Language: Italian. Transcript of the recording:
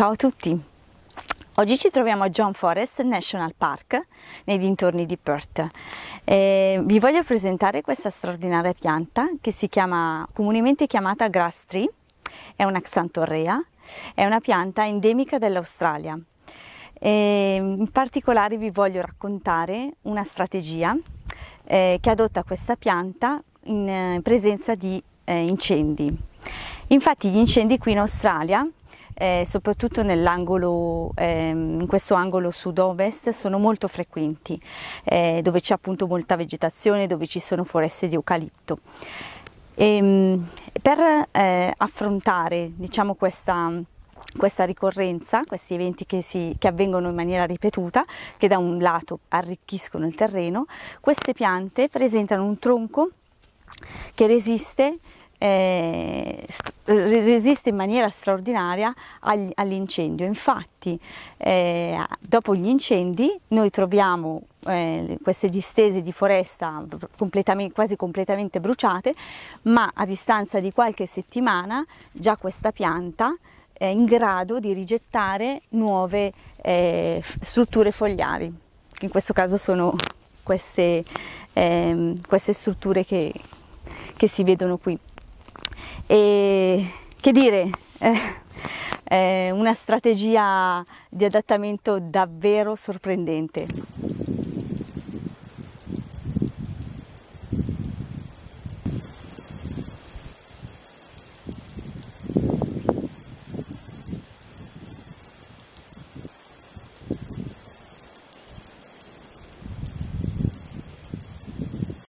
Ciao a tutti! Oggi ci troviamo a John Forest National Park, nei dintorni di Perth. E vi voglio presentare questa straordinaria pianta che si chiama, comunemente chiamata grass tree, è una Xanthorrea, è una pianta endemica dell'Australia. in particolare vi voglio raccontare una strategia eh, che adotta questa pianta in eh, presenza di eh, incendi. Infatti gli incendi qui in Australia eh, soprattutto nell'angolo, ehm, in questo angolo sud-ovest, sono molto frequenti, eh, dove c'è appunto molta vegetazione, dove ci sono foreste di eucalipto. E, ehm, per eh, affrontare diciamo, questa questa ricorrenza, questi eventi che, si, che, avvengono in maniera ripetuta, che da un lato arricchiscono il terreno, queste piante presentano un tronco che resiste eh, resiste in maniera straordinaria agli, all'incendio. Infatti, eh, dopo gli incendi, noi troviamo eh, queste distese di foresta completamente, quasi completamente bruciate, ma a distanza di qualche settimana già questa pianta è in grado di rigettare nuove eh, strutture fogliari, che in questo caso sono queste, ehm, queste strutture che, che si vedono qui e che dire, eh, è una strategia di adattamento davvero sorprendente.